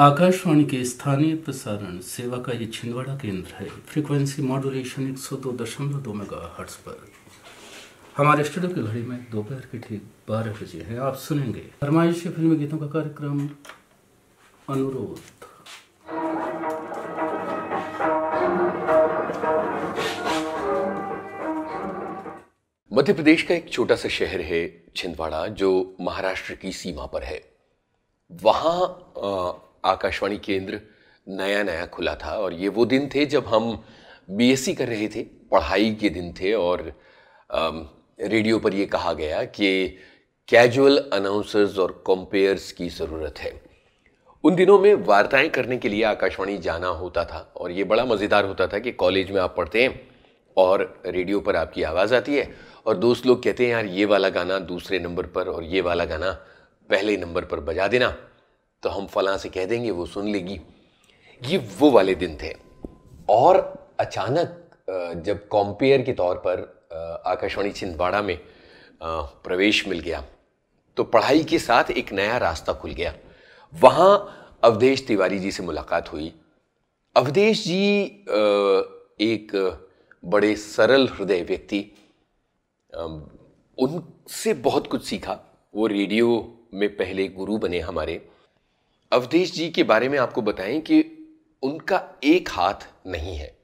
आकाशवाणी के स्थानीय प्रसारण सेवा का ये छिंदवाड़ा केंद्र है फ्रीक्वेंसी मॉड्यूलेशन एक सौ दो दशमलव दो मेगा हर्ट्स पर हमारे स्टूडियो की घड़ी में दोपहर के ठीक बारह बजे हैं आप सुनेंगे फरमाइशी फिल्म गीतों का कार्यक्रम अनुरोध मध्य प्रदेश का एक छोटा सा शहर है छिंदवाड़ा जो महाराष्ट्र की सीमा पर है वहाँ आकाशवाणी केंद्र नया नया खुला था और ये वो दिन थे जब हम बीएससी कर रहे थे पढ़ाई के दिन थे और आ, रेडियो पर ये कहा गया कि कैजुअल अनाउंसर्स और कॉम्पेयर्स की ज़रूरत है उन दिनों में वार्ताएं करने के लिए आकाशवाणी जाना होता था और ये बड़ा मज़ेदार होता था कि कॉलेज में आप पढ़ते हैं और रेडियो पर आपकी आवाज़ आती है और दोस्त लोग कहते हैं यार ये वाला गाना दूसरे नंबर पर और ये वाला गाना पहले नंबर पर बजा देना तो हम फलां से कह देंगे वो सुन लेगी ये वो वाले दिन थे और अचानक जब कॉम्पेयर के तौर पर आकाशवाणी छिंदवाड़ा में प्रवेश मिल गया तो पढ़ाई के साथ एक नया रास्ता खुल गया वहाँ अवधेश तिवारी जी से मुलाकात हुई अवधेश जी एक बड़े सरल हृदय व्यक्ति उनसे बहुत कुछ सीखा वो रेडियो में पहले गुरु बने हमारे अवधेश जी के बारे में आपको बताएं कि उनका एक हाथ नहीं है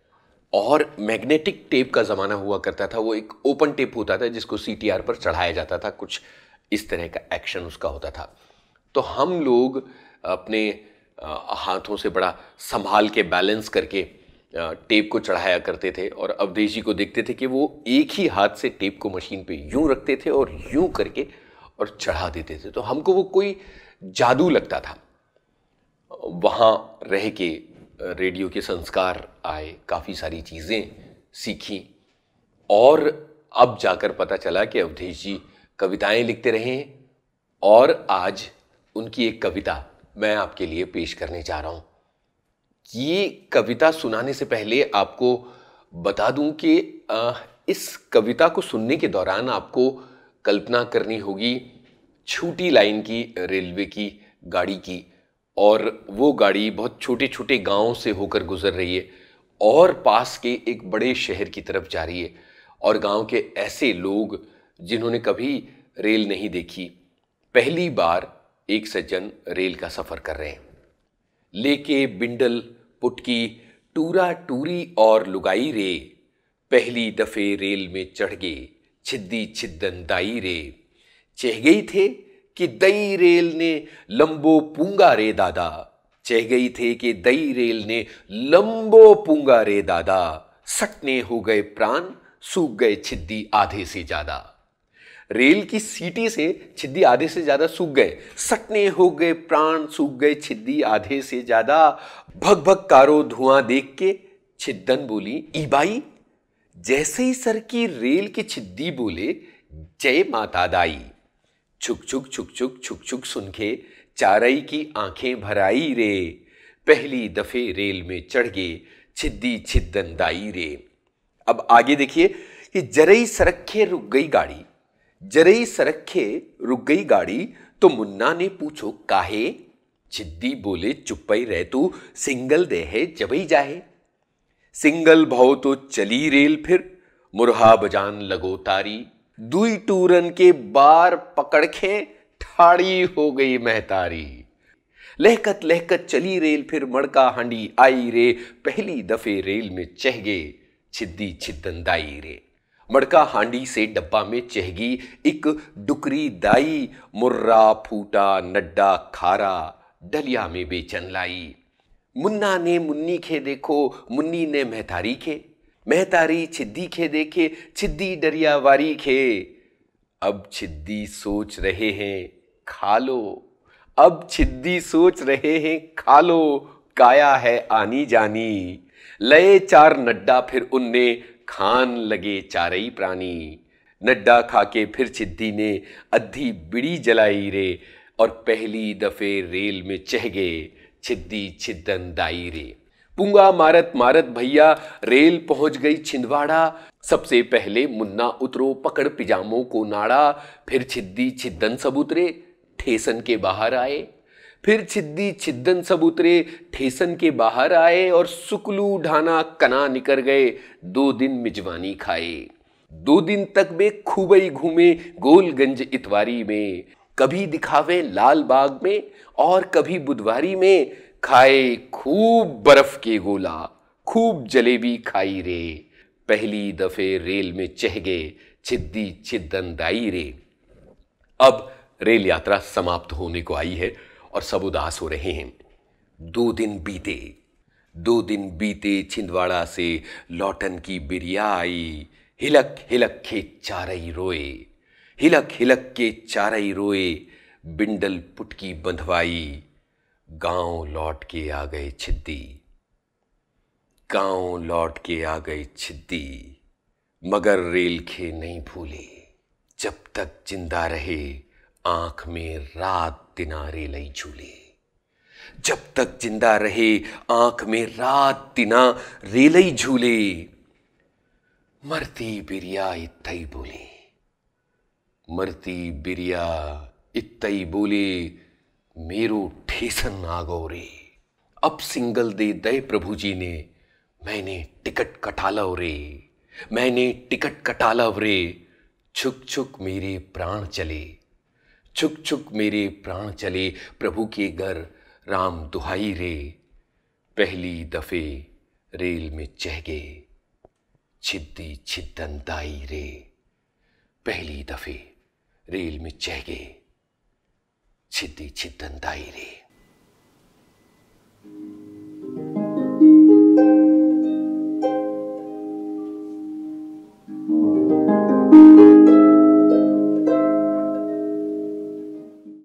और मैग्नेटिक टेप का ज़माना हुआ करता था वो एक ओपन टेप होता था जिसको सी पर चढ़ाया जाता था कुछ इस तरह का एक्शन उसका होता था तो हम लोग अपने हाथों से बड़ा संभाल के बैलेंस करके टेप को चढ़ाया करते थे और अवधेश जी को देखते थे कि वो एक ही हाथ से टेप को मशीन पे यूं रखते थे और यूं करके और चढ़ा देते थे तो हमको वो कोई जादू लगता था वहाँ रह के रेडियो के संस्कार आए काफ़ी सारी चीज़ें सीखी और अब जाकर पता चला कि अवधेश जी कविताएं लिखते रहे और आज उनकी एक कविता मैं आपके लिए पेश करने जा रहा हूँ ये कविता सुनाने से पहले आपको बता दूं कि इस कविता को सुनने के दौरान आपको कल्पना करनी होगी छोटी लाइन की रेलवे की गाड़ी की और वो गाड़ी बहुत छोटे छोटे गाँव से होकर गुजर रही है और पास के एक बड़े शहर की तरफ जा रही है और गांव के ऐसे लोग जिन्होंने कभी रेल नहीं देखी पहली बार एक सज्जन रेल का सफ़र कर रहे हैं लेके बिंडल पुटकी टूरा टूरी और लुगाई रे पहली दफ़े रेल में चढ़ गए छिद्दी छिद्दन दाई रे चह गई थे कि दई रेल ने लंबो पूंगा रे दादा चह गई थे कि दई रेल ने लंबो पूंगा रे दादा सटने हो गए प्राण सूख गए छिद्दी आधे से ज्यादा रेल की सीटी से छिद्दी आधे से ज्यादा सूख गए सटने हो गए प्राण सूख गए छिद्दी आधे से ज्यादा भग भग कारो धुआं देख के छिद्दन बोली ई बाई जैसे ही सर की रेल की छिद्दी बोले जय माता दाई छुक छुक छुक छुक छुक छुक सुन के चारई की आंखें भराई रे पहली दफे रेल में चढ़ गए छिद्दी छिद्दन दाई रे अब आगे देखिए कि जरई सरखे रुक गई गाड़ी जरई सरखे रुक गई गाड़ी तो मुन्ना ने पूछो काहे छिद्दी बोले चुप्पई रह तू सिंगल दे जब ही जाहे सिंगल भाव तो चली रेल फिर मुरहा बजान लगो तारी दुई टूरन के बार पकड़ के ठाड़ी हो गई महतारी लहकत लहकत चली रेल फिर मड़का हंडी आई रे पहली दफे रेल में चह गए छिद्दी छिदन दाई रे मड़का हांडी से डब्बा में चहगी एक डुकरी दाई मुर्रा फूटा नड्डा खारा डलिया में बेचन लाई मुन्ना ने मुन्नी खे देखो मुन्नी ने महतारी खे महतारी छिद्दी खे देखे छिद्दी डरिया वारी खे अब छिद्दी सोच रहे हैं खा लो अब छिद्दी सोच रहे हैं खा लो काया है आनी जानी लय चार नड्डा फिर उनने खान लगे चारई प्राणी नड्डा खाके फिर छिद्दी ने अद्धी बिड़ी जलाई रे और पहली दफे रेल में चह गए छिद्दी छिद्दन दाई रे पुंगा मारत मारत भैया रेल पहुंच गई छिंदवाड़ा सबसे पहले मुन्ना उतरो पकड़ पिजामों को नाड़ा फिर छिद्दी छिद्दन सब उतरे ठेसन के बाहर आए फिर छिद्दी छिद्दन सब उतरे ठेसन के बाहर आए और सुकलू ढाना कना निकर गए दो दिन मिजवानी खाए दो दिन तक वे खूबई घूमे गोलगंज इतवारी में कभी दिखावे लाल बाग में और कभी बुधवारी में खाए खूब बर्फ के गोला खूब जलेबी खाई रे पहली दफे रेल में चह गए छिद्दी छिदन दाई रे अब रेल यात्रा समाप्त होने को आई है और सब उदास हो रहे हैं दो दिन बीते दो दिन बीते छिंदवाड़ा से लौटन की बिरिया आई हिलक हिलक के चारई रोए हिलक हिलक के चारई रोए बिंडल पुटकी बंधवाई गांव लौट के आ गए छिद्दी गांव लौट के आ गए छिद्दी मगर रेल खे नहीं भूले जब तक जिंदा रहे आंख में रात दिनारे लई झूले जब तक जिंदा रहे आंख में रात दिना रेलई झूले मरती बिरिया इतई बोले मरती बिरिया इतई बोले मेरू ठेसन आ गौरी अब सिंगल दे दय प्रभु जी ने मैंने टिकट कटाला रे मैंने टिकट कटाला रे छुक छुक मेरे प्राण चले छुक छुक मेरे प्राण चले प्रभु के घर राम दुहाई रे पहली दफे रेल में चह गए छिद्दी छिद्दन दाई रे पहली दफे रेल में चह गए citi citând airii.